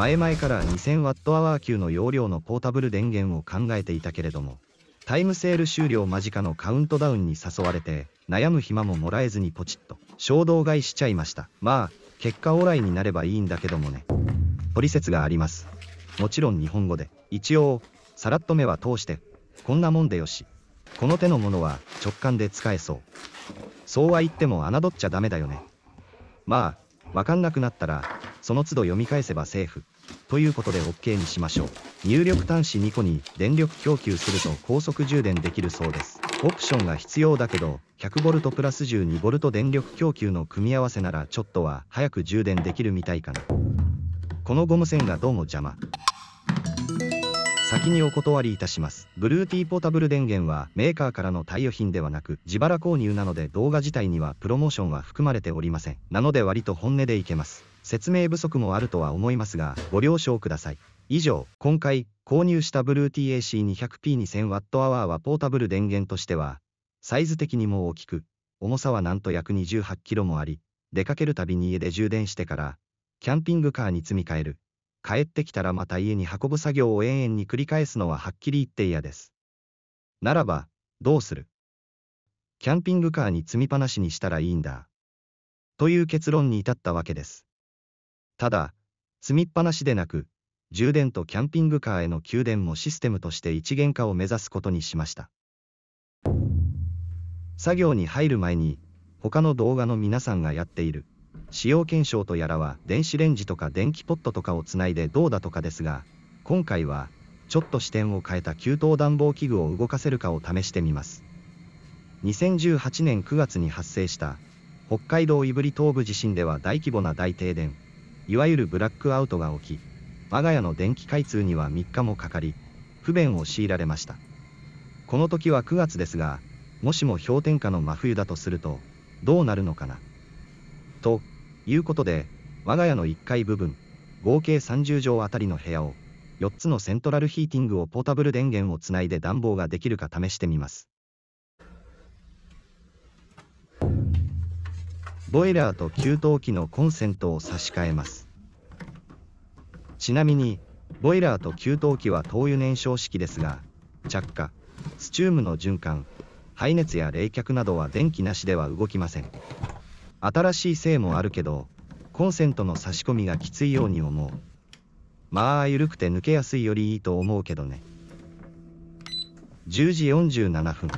前々から 2000Wh 級の容量のポータブル電源を考えていたけれども、タイムセール終了間近のカウントダウンに誘われて、悩む暇ももらえずにポチッと、衝動買いしちゃいました。まあ、結果オーライになればいいんだけどもね。取説があります。もちろん日本語で、一応、さらっと目は通して、こんなもんでよし。この手のものは直感で使えそう。そうは言っても侮っちゃダメだよね。まあ、わかんなくなったら、その都度読み返せばセーフ。ということで OK にしましょう。入力端子2個に電力供給すると高速充電できるそうです。オプションが必要だけど、100V プラス 12V 電力供給の組み合わせならちょっとは早く充電できるみたいかな。このゴム線がどうも邪魔。先にお断りいたします。ブルーテ t ーポータブル電源はメーカーからの貸与品ではなく自腹購入なので動画自体にはプロモーションは含まれておりません。なので割と本音でいけます。説明不足もあるとは思いますが、ご了承ください。以上、今回、購入した BlueTAC200P2000Wh はポータブル電源としては、サイズ的にも大きく、重さはなんと約 28kg もあり、出かけるたびに家で充電してから、キャンピングカーに積み替える。帰ってきたらまた家に運ぶ作業を延々に繰り返すのははっきり言って嫌です。ならば、どうするキャンピングカーに積みっぱなしにしたらいいんだ。という結論に至ったわけです。ただ、積みっぱなしでなく、充電とキャンピングカーへの給電もシステムとして一元化を目指すことにしました。作業に入る前に、他の動画の皆さんがやっている、使用検証とやらは電子レンジとか電気ポットとかをつないでどうだとかですが、今回は、ちょっと視点を変えた給湯暖房器具を動かせるかを試してみます。2018年9月に発生した、北海道胆振東部地震では大規模な大停電。いわゆるブラックアウトが起き、我が家の電気開通には3日もかかり、不便を強いられました。この時は9月ですが、もしも氷点下の真冬だとすると、どうなるのかな。ということで、我が家の1階部分、合計30畳あたりの部屋を、4つのセントラルヒーティングをポータブル電源をつないで暖房ができるか試してみます。ボイラーと給湯器のコンセントを差し替えます。ちなみに、ボイラーと給湯器は灯油燃焼式ですが、着火、スチュームの循環、排熱や冷却などは電気なしでは動きません。新しいせいもあるけど、コンセントの差し込みがきついように思う。まあ、緩くて抜けやすいよりいいと思うけどね。10時47分、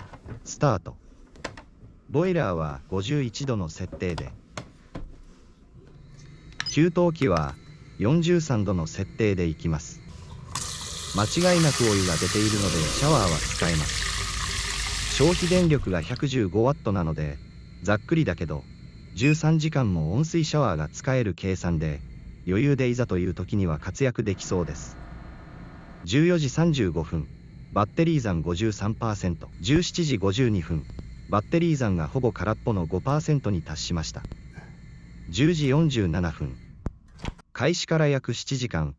スタート。ボイラーは51度の設定で、給湯器は43度の設定でいきます。間違いなくお湯が出ているのでシャワーは使えます。消費電力が 115W なので、ざっくりだけど、13時間も温水シャワーが使える計算で、余裕でいざという時には活躍できそうです。14時35分、バッテリー残53%、17時52分、バッテリー残がほぼ空っぽの5%に達しました。10時47分、開始から約7時間、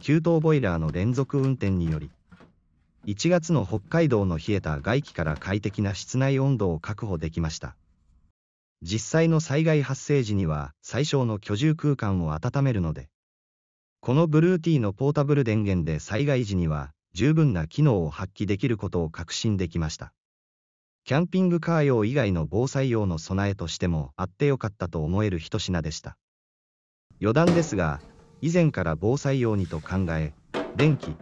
給湯ボイラーの連続運転により、1月の北海道の冷えた外気から快適な室内温度を確保できました。実際の災害発生時には最小の居住空間を温めるので、このブルーティーのポータブル電源で災害時には十分な機能を発揮できることを確信できました。キャンピングカー用以外の防災用の備えとしてもあってよかったと思える一品でした。余談ですが、以前から防災用にと考え、電気、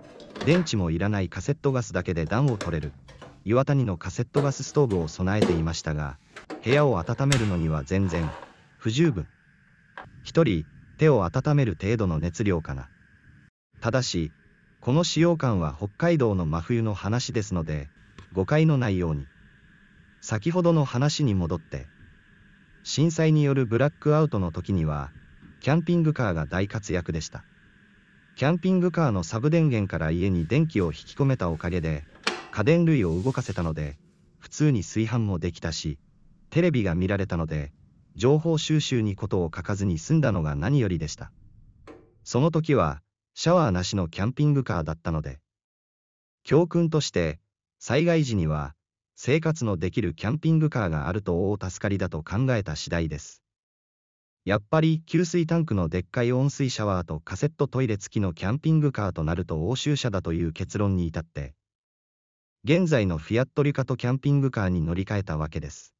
電池もいらないカセットガスだけで暖を取れる、岩谷のカセットガスストーブを備えていましたが、部屋を温めるのには全然、不十分。一人、手を温める程度の熱量かな。ただし、この使用感は北海道の真冬の話ですので、誤解のないように。先ほどの話に戻って、震災によるブラックアウトの時には、キャンピングカーが大活躍でした。キャンピングカーのサブ電源から家に電気を引き込めたおかげで、家電類を動かせたので、普通に炊飯もできたし、テレビが見られたので、情報収集にことを書かずに済んだのが何よりでした。その時は、シャワーなしのキャンピングカーだったので、教訓として、災害時には、生活のできるキャンピングカーがあると大助かりだと考えた次第です。やっぱり給水タンクのでっかい温水シャワーとカセットトイレ付きのキャンピングカーとなると欧州車だという結論に至って、現在のフィアットリカとキャンピングカーに乗り換えたわけです。